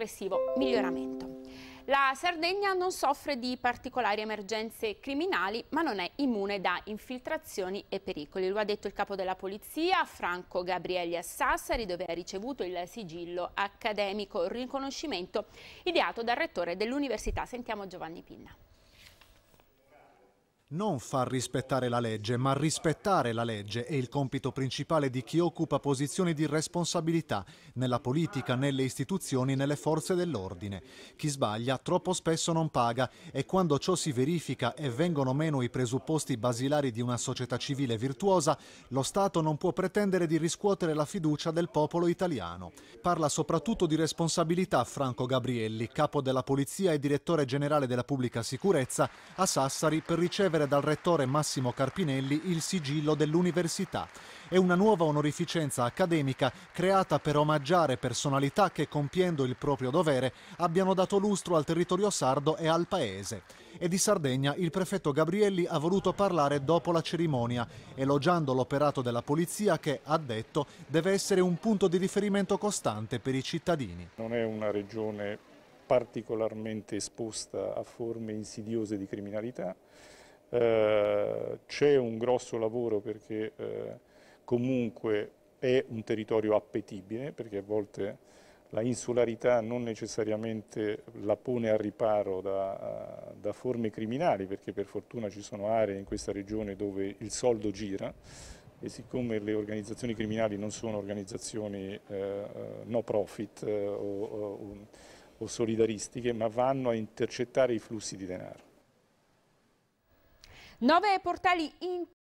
progressivo miglioramento. La Sardegna non soffre di particolari emergenze criminali, ma non è immune da infiltrazioni e pericoli. Lo ha detto il capo della polizia, Franco Gabrielli a Sassari, dove ha ricevuto il sigillo accademico riconoscimento ideato dal rettore dell'università. Sentiamo Giovanni Pinna non far rispettare la legge, ma rispettare la legge è il compito principale di chi occupa posizioni di responsabilità nella politica, nelle istituzioni, nelle forze dell'ordine. Chi sbaglia troppo spesso non paga e quando ciò si verifica e vengono meno i presupposti basilari di una società civile virtuosa, lo Stato non può pretendere di riscuotere la fiducia del popolo italiano. Parla soprattutto di responsabilità Franco Gabrielli, capo della Polizia e direttore generale della Pubblica Sicurezza, a Sassari per ricevere ricevere dal rettore Massimo Carpinelli il sigillo dell'università. È una nuova onorificenza accademica creata per omaggiare personalità che compiendo il proprio dovere abbiano dato lustro al territorio sardo e al paese. E di Sardegna il prefetto Gabrielli ha voluto parlare dopo la cerimonia, elogiando l'operato della polizia che, ha detto, deve essere un punto di riferimento costante per i cittadini. Non è una regione particolarmente esposta a forme insidiose di criminalità, eh, c'è un grosso lavoro perché eh, comunque è un territorio appetibile, perché a volte la insularità non necessariamente la pone a riparo da, eh, da forme criminali, perché per fortuna ci sono aree in questa regione dove il soldo gira, e siccome le organizzazioni criminali non sono organizzazioni eh, eh no profit eh, o, o, o solidaristiche, ma vanno a intercettare i flussi di denaro. Nove portali in